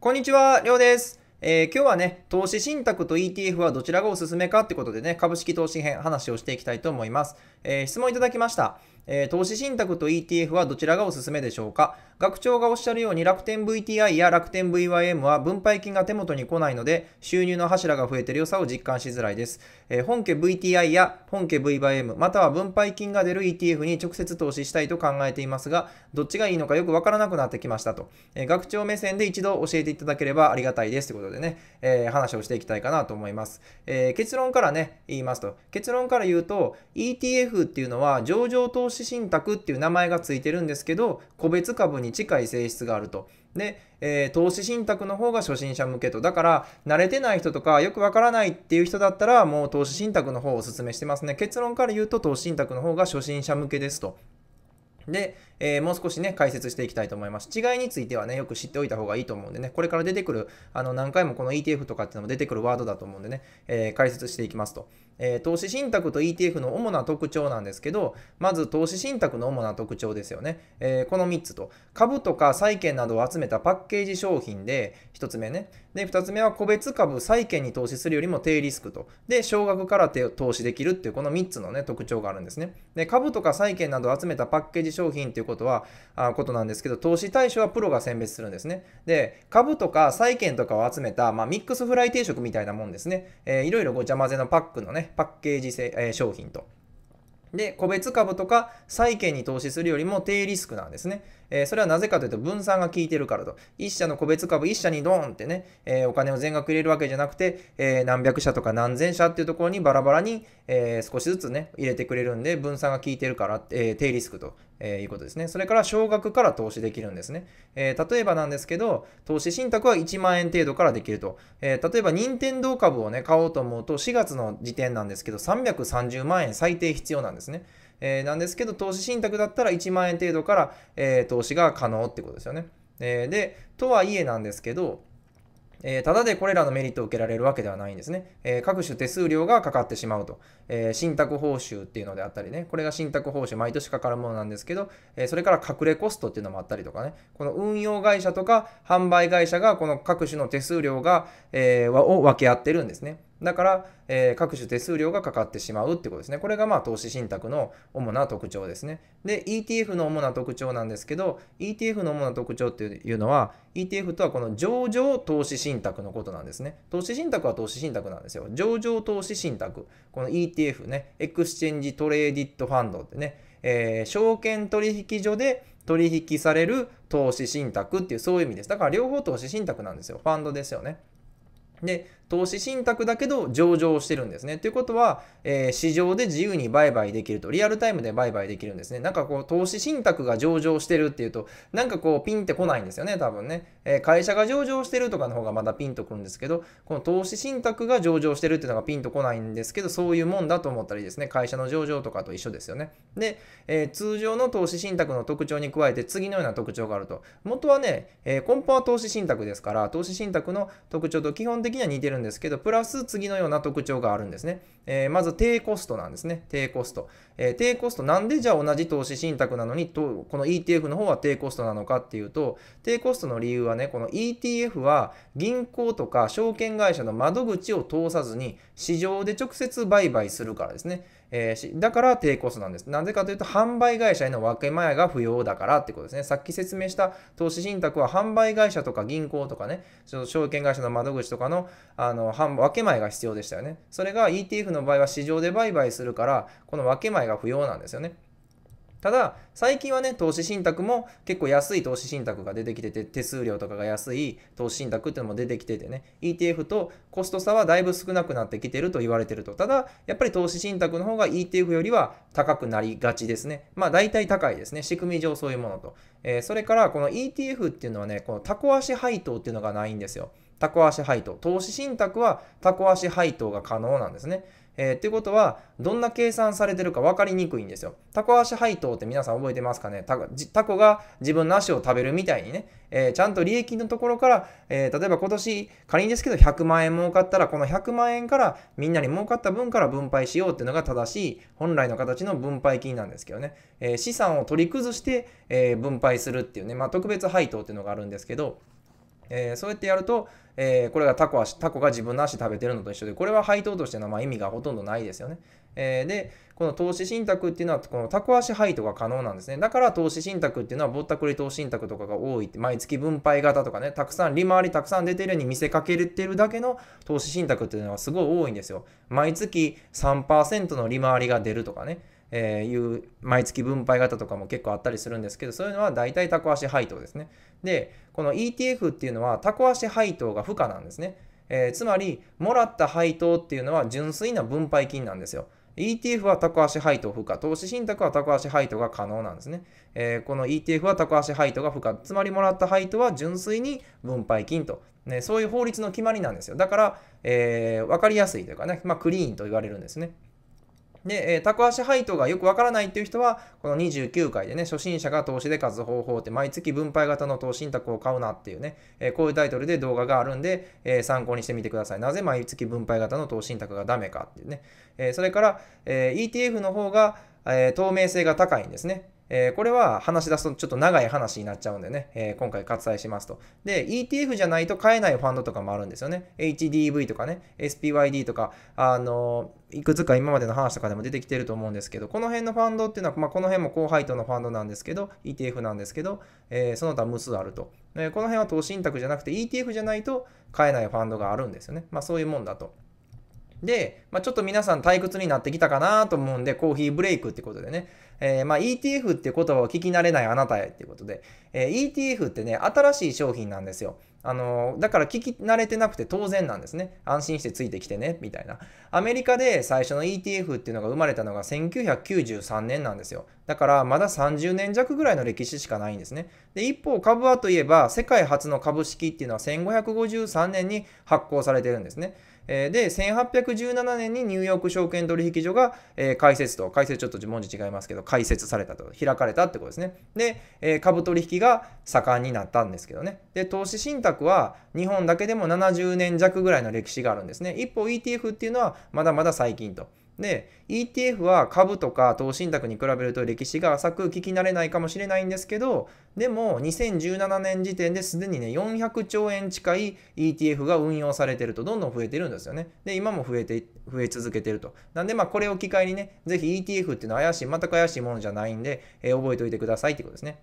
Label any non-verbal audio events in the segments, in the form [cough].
こんにちは、りょうです。えー、今日はね、投資信託と ETF はどちらがおすすめかってことでね、株式投資編話をしていきたいと思います。えー、質問いただきました。えー、投資信託と ETF はどちらがおすすめでしょうか学長がおっしゃるように楽天 VTI や楽天 VYM は分配金が手元に来ないので収入の柱が増えている良さを実感しづらいです。えー、本家 VTI や本家 VYM または分配金が出る ETF に直接投資したいと考えていますがどっちがいいのかよくわからなくなってきましたと、えー、学長目線で一度教えていただければありがたいですということでね、え話をしていきたいかなと思います。え結論からね言いますと結論から言うと ETF っていうのは上場投資投資信託っていう名前がついてるんですけど、個別株に近い性質があると。で、えー、投資信託の方が初心者向けと。だから、慣れてない人とか、よくわからないっていう人だったら、もう投資信託の方をお勧めしてますね。結論から言うと、投資信託の方が初心者向けですと。で、えー、もう少しね、解説していきたいと思います。違いについてはね、よく知っておいた方がいいと思うんでね、これから出てくる、あの、何回もこの ETF とかっていうのも出てくるワードだと思うんでね、えー、解説していきますと。えー、投資信託と ETF の主な特徴なんですけど、まず投資信託の主な特徴ですよね。えこの3つと。株とか債券などを集めたパッケージ商品で、1つ目ね。で、2つ目は個別株、債券に投資するよりも低リスクと。で、少額から投資できるっていう、この3つのね、特徴があるんですね。で、株とか債券などを集めたパッケージ商品っていうことは、あことなんですけど、投資対象はプロが選別するんですね。で、株とか債券とかを集めた、まあ、ミックスフライ定食みたいなもんですね。えー、いろいろごちゃ混ぜのパックのね、パッケージえー、商品と。で、個別株とか債券に投資するよりも低リスクなんですね。えー、それはなぜかというと分散が効いてるからと。1社の個別株1社にドーンってね、えー、お金を全額入れるわけじゃなくて、えー、何百社とか何千社っていうところにバラバラに、え少しずつね、入れてくれるんで分散が効いてるから、え低リスクとえー、いうことですね。それから少額から投資できるんですね。えー、例えばなんですけど、投資信託は1万円程度からできると。えー、例えば、任天堂株をね、買おうと思うと、4月の時点なんですけど、330万円最低必要なんですね。えなんですけど、投資信託だったら1万円程度から、え投資が可能ってことですよね。えで、とはいえなんですけど、えー、ただでこれらのメリットを受けられるわけではないんですね。えー、各種手数料がかかってしまうと。えー、信託報酬っていうのであったりね、これが信託報酬、毎年かかるものなんですけど、えそれから隠れコストっていうのもあったりとかね、この運用会社とか販売会社がこの各種の手数料が、えを分け合ってるんですね。だから、えー、各種手数料がかかってしまうってことですね。これがまあ投資信託の主な特徴ですね。で、ETF の主な特徴なんですけど、ETF の主な特徴っていうのは、ETF とはこの上場投資信託のことなんですね。投資信託は投資信託なんですよ。上場投資信託。この ETF ね、エクスチェンジトレーディットファンドってね、えー、証券取引所で取引される投資信託っていうそういう意味です。だから両方投資信託なんですよ。ファンドですよね。で、投資信託だけど上場してるんですね。ということは、えー、市場で自由に売買できると、リアルタイムで売買できるんですね。なんかこう、投資信託が上場してるっていうと、なんかこう、ピンってこないんですよね、多分ね。えー、会社が上場してるとかの方がまだピンとくるんですけど、この投資信託が上場してるっていうのがピンとこないんですけど、そういうもんだと思ったりですね、会社の上場とかと一緒ですよね。で、えー、通常の投資信託の特徴に加えて、次のような特徴があると。元はね、え根本は投資信託ですから、投資信託の特徴と基本的的には似てるんですけど、プラス次のような特徴があるんですね。えー、まず低コストなんですね。低コスト。えー、低コスト、なんでじゃあ同じ投資信託なのにと、この ETF の方は低コストなのかっていうと、低コストの理由はね、この ETF は銀行とか証券会社の窓口を通さずに市場で直接売買するからですね。えー、だから低コストなんです。なぜかというと、販売会社への分け前が不要だからってことですね。さっき説明した投資信託は販売会社とか銀行とかね、証券会社の窓口とかのあの分け前が必要でしたよね。それが ETF の場合は市場で売買するから、この分け前が不要なんですよね。ただ、最近はね、投資信託も結構安い投資信託が出てきてて、手数料とかが安い投資信託っていうのも出てきててね、ETF とコスト差はだいぶ少なくなってきてると言われてると。ただ、やっぱり投資信託の方が ETF よりは高くなりがちですね。まあ、大体高いですね。仕組み上そういうものと。えー、それから、この ETF っていうのはね、このタコ足配当っていうのがないんですよ。タコ足配当。投資信託はタコ足配当が可能なんですね。えー、っていうことは、どんな計算されてるか分かりにくいんですよ。タコ足配当って皆さん覚えてますかねタコが自分の足を食べるみたいにね、えー、ちゃんと利益のところから、えー、例えば今年、仮にですけど100万円儲かったら、この100万円からみんなに儲かった分から分配しようっていうのが正しい、本来の形の分配金なんですけどね、え資産を取り崩して、え分配するっていうね、まあ、特別配当っていうのがあるんですけど、えそうやってやると、えー、これがタコ足、タコが自分の足食べてるのと一緒で、これは配当としてのまあ意味がほとんどないですよね。えー、で、この投資信託っていうのは、このタコ足配当が可能なんですね。だから投資信託っていうのは、ぼったくり投資信託とかが多いって、毎月分配型とかね、たくさん、利回りたくさん出てるように見せかけてるだけの投資信託っていうのはすごい多いんですよ。毎月3%の利回りが出るとかね。えー、いう毎月分配型とかも結構あったりするんですけど、そういうのは大体タコ足配当ですね。で、この ETF っていうのはタコ足配当が不可なんですね。えー、つまり、もらった配当っていうのは純粋な分配金なんですよ。ETF はタコ足配当不可、投資信託はタコ足配当が可能なんですね。えー、この ETF はタコ足配当が不可、つまりもらった配当は純粋に分配金と、ね、そういう法律の決まりなんですよ。だから、えー、分かりやすいというかね、まあ、クリーンと言われるんですね。で、えー、高配当がよくわからないっていう人は、この29回でね、初心者が投資で勝つ方法って、毎月分配型の投資信託を買うなっていうね、えー、こういうタイトルで動画があるんで、えー、参考にしてみてください。なぜ毎月分配型の投資信託がダメかっていうね。えそれから、え ETF の方が、え透明性が高いんですね。えー、これは話し出すとちょっと長い話になっちゃうんでね、えー、今回割愛しますと。で、ETF じゃないと買えないファンドとかもあるんですよね。HDV とかね、SPYD とか、あのー、いくつか今までの話とかでも出てきてると思うんですけど、この辺のファンドっていうのは、まあ、この辺も高配当のファンドなんですけど、ETF なんですけど、えその他無数あると。この辺は投資信託じゃなくて ETF じゃないと買えないファンドがあるんですよね。まあそういうもんだと。で、まあ、ちょっと皆さん退屈になってきたかなと思うんで、コーヒーブレイクってことでね、えー、まあ ETF って言葉を聞き慣れないあなたへっていうことで、えー、ETF ってね、新しい商品なんですよ。あのだから聞き慣れてなくて当然なんですね。安心してついてきてね、みたいな。アメリカで最初の ETF っていうのが生まれたのが1993年なんですよ。だからまだ30年弱ぐらいの歴史しかないんですね。で、一方株はといえば、世界初の株式っていうのは1553年に発行されてるんですね。えで、1817年にニューヨーク証券取引所が、え開設と、開設ちょっと文字違いますけど、開設されたと、開かれたってことですね。で、え株取引が盛んになったんですけどね。で、投資信託は日本だけでも70年弱ぐらいの歴史があるんですね。一方 ETF っていうのはまだまだ最近と。で ETF は株とか投資信託に比べると歴史が浅く聞き慣れないかもしれないんですけどでも2017年時点ですでにね400兆円近い ETF が運用されてるとどんどん増えてるんですよねで今も増えて増え続けてるとなんでまあこれを機会にね是非 ETF っていうのは怪しい全く怪しいものじゃないんで、えー、覚えておいてくださいってことですね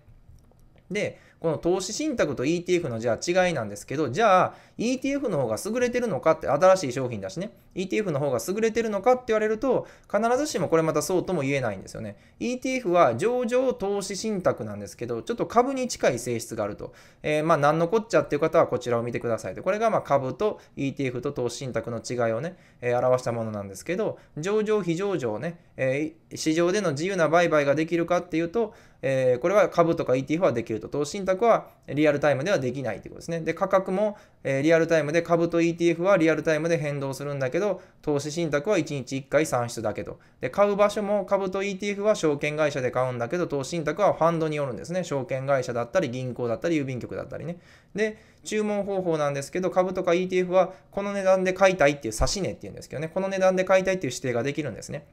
でこの投資信託と ETF のじゃあ違いなんですけど、じゃあ ETF の方が優れてるのかって、新しい商品だしね、ETF の方が優れてるのかって言われると、必ずしもこれまたそうとも言えないんですよね。ETF は上場投資信託なんですけど、ちょっと株に近い性質があると。えー、まあ、なんのこっちゃっていう方はこちらを見てくださいと。これがま株と ETF と投資信託の違いをね、えー、表したものなんですけど、上場、非上場ね、えー、市場での自由な売買ができるかっていうと、えこれは株とか ETF はできると、投資信託択はリアルタイムではできないということですね。で、価格も、えリアルタイムで株と ETF はリアルタイムで変動するんだけど、投資信託は1日1回算出だけど。で、買う場所も株と ETF は証券会社で買うんだけど、投資信託はファンドによるんですね。証券会社だったり、銀行だったり、郵便局だったりね。で、注文方法なんですけど、株とか ETF はこの値段で買いたいっていう指し値っていうんですけどね、この値段で買いたいっていう指定ができるんですね。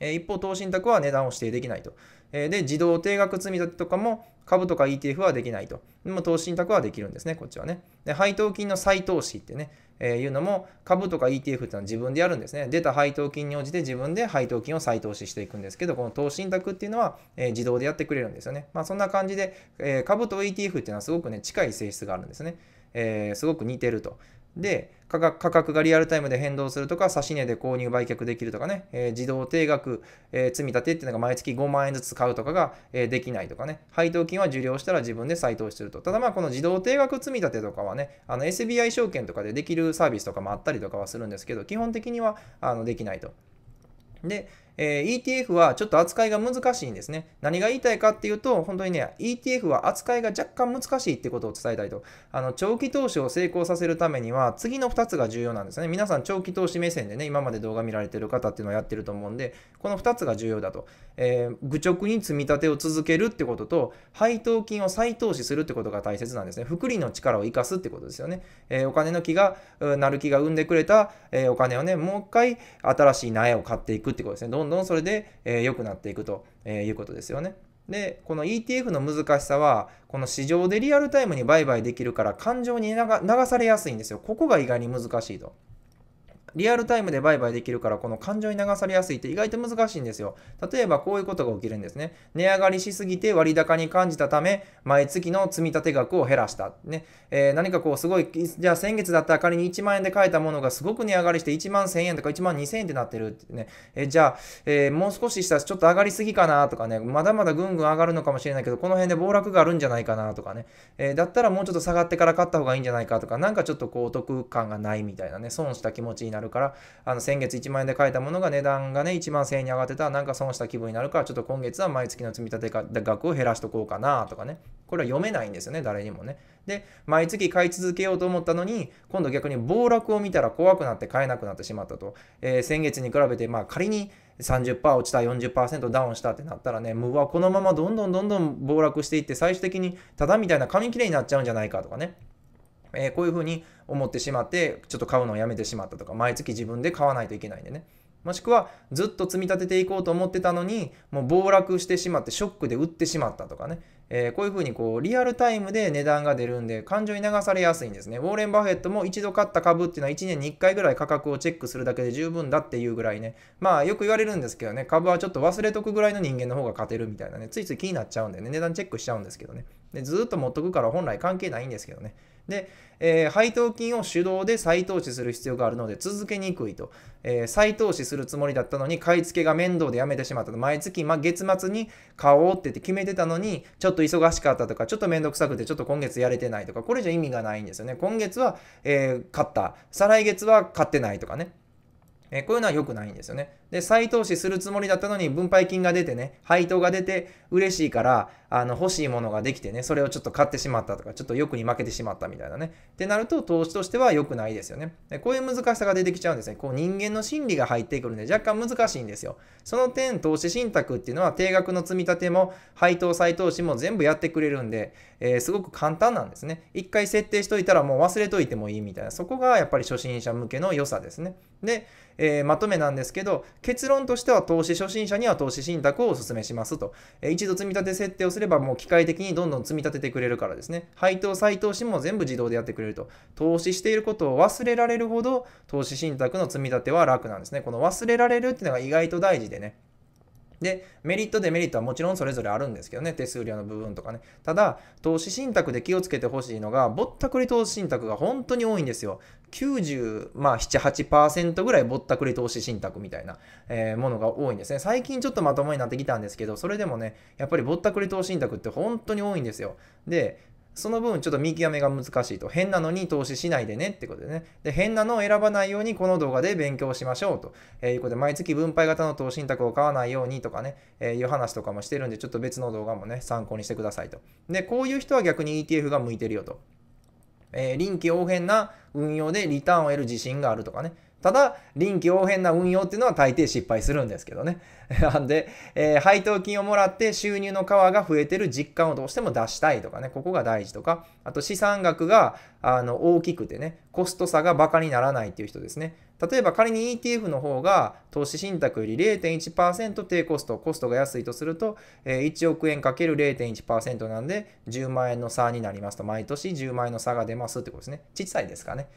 え一方、投資信託は値段を指定できないと。えで、自動定額積み立てとかも株とか ETF はできないと。でも投資信託はできるんですね、こっちはね。で、配当金の再投資ってね、えー、いうのも株とか ETF っていうのは自分でやるんですね。出た配当金に応じて自分で配当金を再投資していくんですけど、この投資信託っていうのは、えー、自動でやってくれるんですよね。まあそんな感じで、えー、株と ETF っていうのはすごくね、近い性質があるんですね。えー、すごく似てると。で、価格価格がリアルタイムで変動するとか、指値で購入売却できるとかね、えー、自動定額、えー、積み立てっていうのが毎月5万円ずつ買うとかが、えー、できないとかね、配当金は受領したら自分で再投資すると。ただまあ、この自動定額積み立てとかはね、あの SBI 証券とかでできるサービスとかもあったりとかはするんですけど、基本的にはあのできないと。で、えー、ETF はちょっと扱いが難しいんですね。何が言いたいかっていうと、本当にね、ETF は扱いが若干難しいってことを伝えたいと。あの、長期投資を成功させるためには、次の2つが重要なんですね。皆さん、長期投資目線でね、今まで動画見られてる方っていうのはやってると思うんで、この2つが重要だと。えー、愚直に積み立てを続けるってことと、配当金を再投資するってことが大切なんですね。福利の力を生かすってことですよね。えー、お金の木が、なる木が生んでくれた、えお金をね、もう一回新しい苗を買っていくってことですね。どんどんそれで、え良くなっていくと、えいうことですよね。で、この ETF の難しさは、この市場でリアルタイムに売買できるから感情に流されやすいんですよ。ここが意外に難しいと。リアルタイムで売買できるから、この感情に流されやすいって意外と難しいんですよ。例えばこういうことが起きるんですね。値上がりしすぎて割高に感じたため、毎月の積立額を減らした。ね。えー、何かこうすごい、じゃあ先月だったら仮に1万円で買えたものがすごく値上がりして1万1000円とか1万2000円ってなってるってね。えー、じゃあ、えー、もう少ししたらちょっと上がりすぎかなとかね、まだまだぐんぐん上がるのかもしれないけど、この辺で暴落があるんじゃないかなとかね。えだったらもうちょっと下がってから買った方がいいんじゃないかとか、なんかちょっとこうお得感がないみたいなね、損した気持ちになる。るから、あの先月1万円で買えたものが値段がね、1万1000円に上がってたらなんか損した気分になるから、ちょっと今月は毎月の積み立て額を減らしとこうかなとかね。これは読めないんですよね、誰にもね。で、毎月買い続けようと思ったのに、今度逆に暴落を見たら怖くなって買えなくなってしまったと。えー、先月に比べて、まあ仮に30%落ちた、40%ダウンしたってなったらね、もうこのままどんどんどんどん暴落していって、最終的にただみたいな紙切れになっちゃうんじゃないかとかね。えー、こういうふうに思ってしまって、ちょっと買うのをやめてしまったとか、毎月自分で買わないといけないんでね。もしくはずっと積み立てていこうと思ってたのに、もう暴落してしまってショックで売ってしまったとかね。えー、こういうふうにこうリアルタイムで値段が出るんで感情に流されやすいんですね。ウォーレン・バフェットも一度買った株っていうのは1年に1回ぐらい価格をチェックするだけで十分だっていうぐらいね。まあよく言われるんですけどね、株はちょっと忘れとくぐらいの人間の方が勝てるみたいなね、ついつい気になっちゃうんでね、値段チェックしちゃうんですけどね。でずっと持っとくから本来関係ないんですけどね。で、えー、配当金を手動で再投資する必要があるので続けにくいと、えー、再投資するつもりだったのに買い付けが面倒でやめてしまったと毎月、まあ、月末に買おうってって決めてたのにちょっと忙しかったとかちょっと面倒くさくてちょっと今月やれてないとかこれじゃ意味がないんですよね今月は、えー、買った再来月は買ってないとかね、えこういうのは良くないんですよねで、再投資するつもりだったのに分配金が出てね、配当が出て嬉しいから、あの、欲しいものができてね、それをちょっと買ってしまったとか、ちょっと欲に負けてしまったみたいなね。ってなると、投資としては良くないですよね。でこういう難しさが出てきちゃうんですね。こう、人間の心理が入ってくるんで、若干難しいんですよ。その点、投資信託っていうのは、定額の積み立ても、配当、再投資も全部やってくれるんで、えー、すごく簡単なんですね。一回設定しといたらもう忘れといてもいいみたいな、そこがやっぱり初心者向けの良さですね。で、えー、まとめなんですけど、結論としては投資初心者には投資信託をお勧めしますと。え一度積み立て設定をすればもう機械的にどんどん積み立ててくれるからですね。配当、再投資も全部自動でやってくれると。投資していることを忘れられるほど投資信託の積み立ては楽なんですね。この忘れられるっていうのが意外と大事でね。で、メリット、デメリットはもちろんそれぞれあるんですけどね、手数料の部分とかね。ただ、投資信託で気をつけてほしいのが、ぼったくり投資信託が本当に多いんですよ。97、まあ、8ぐらいぼったくり投資信託みたいな、えー、ものが多いんですね。最近ちょっとまともになってきたんですけど、それでもね、やっぱりぼったくり投資信託って本当に多いんですよ。で、その分ちょっと見極めが難しいと。変なのに投資しないでねってことでね。で、変なのを選ばないようにこの動画で勉強しましょうと、えいうことで、毎月分配型の投資信託を買わないようにとかね、えー、いう話とかもしてるんで、ちょっと別の動画もね、参考にしてくださいと。で、こういう人は逆に ETF が向いてるよと。えー、臨機応変な運用でリターンを得る自信があるとかね。ただ、臨機応変な運用っていうのは大抵失敗するんですけどね。な [laughs] んで、えー、配当金をもらって収入の川が増えてる実感をどうしても出したいとかね、ここが大事とか、あと資産額があの大きくてね、コスト差がバカにならないっていう人ですね。例えば仮に ETF の方が投資信託より0.1%低コスト、コストが安いとすると、1億円かける0 1なんで10万円の差になりますと、毎年10万円の差が出ますってことですね。小さいですかね。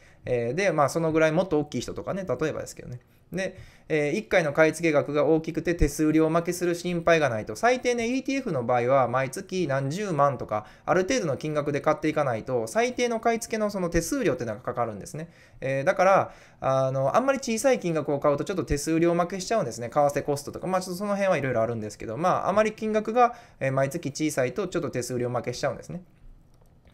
で、まあそのぐらいもっと大きい人とかね、例えばですけどね。で、えー、1回の買い付け額が大きくて手数料負けする心配がないと。最低ね、ETF の場合は毎月何十万とか、ある程度の金額で買っていかないと、最低の買い付けのその手数料っていうのがかかるんですね。えー、だから、あの、あんまり小さい金額を買うとちょっと手数料負けしちゃうんですね。為替コストとか。まあちょっとその辺はいろいろあるんですけど、まああまり金額が毎月小さいとちょっと手数料負けしちゃうんですね。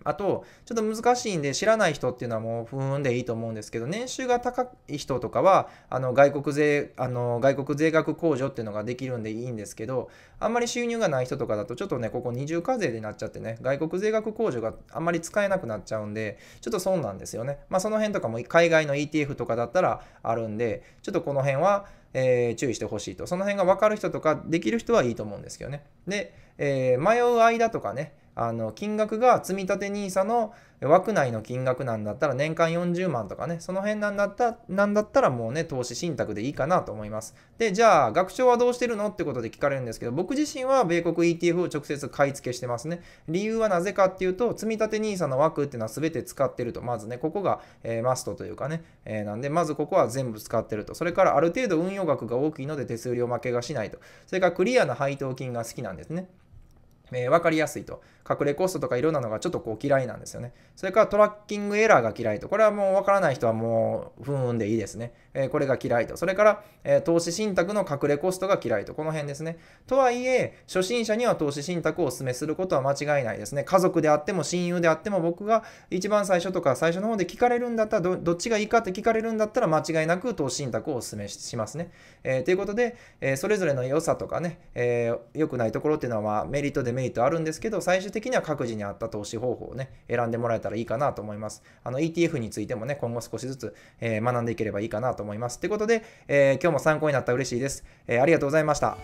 あと、ちょっと難しいんで、知らない人っていうのはもう、ふーんでいいと思うんですけど、年収が高い人とかは、あの、外国税、あの、外国税額控除っていうのができるんでいいんですけど、あんまり収入がない人とかだと、ちょっとね、ここ二重課税になっちゃってね、外国税額控除があんまり使えなくなっちゃうんで、ちょっと損なんですよね。まあ、その辺とかも、海外の ETF とかだったらあるんで、ちょっとこの辺は、えー、注意してほしいと。その辺が分かる人とか、できる人はいいと思うんですけどね。で、えー、迷う間とかね、あの金額が積立 NISA の枠内の金額なんだったら年間40万とかね、その辺なんだったなんだったらもうね、投資信託でいいかなと思います。で、じゃあ、学長はどうしてるのってことで聞かれるんですけど、僕自身は米国 ETF を直接買い付けしてますね。理由はなぜかっていうと、積立 NISA の枠っていうのは全て使ってると。まずね、ここが、えー、マストというかね、えー、なんで、まずここは全部使ってると。それからある程度運用額が大きいので手数料負けがしないと。それからクリアな配当金が好きなんですね。えー、分かりやすいと。隠れコストとかいろんなのがちょっとこう嫌いなんですよね。それからトラッキングエラーが嫌いと。これはもう分からない人はもう、不運でいいですね。えー、これが嫌いと。それから、えー、投資信託の隠れコストが嫌いと。この辺ですね。とはいえ、初心者には投資信託をお勧めすることは間違いないですね。家族であっても親友であっても僕が一番最初とか最初の方で聞かれるんだったらどっちがいいかって聞かれるんだったら間違いなく投資信託をお勧めしますね。えということで、えそれぞれの良さとかね、え良くないところっていうのは、まあ、メリットデメリットリットあるんですけど、最終的には各自に合った投資方法をね、選んでもらえたらいいかなと思います。あの、ETF についてもね、今後少しずつ、えー、学んでいければいいかなと思います。ということで、えー、今日も参考になったら嬉しいです。えー、ありがとうございました。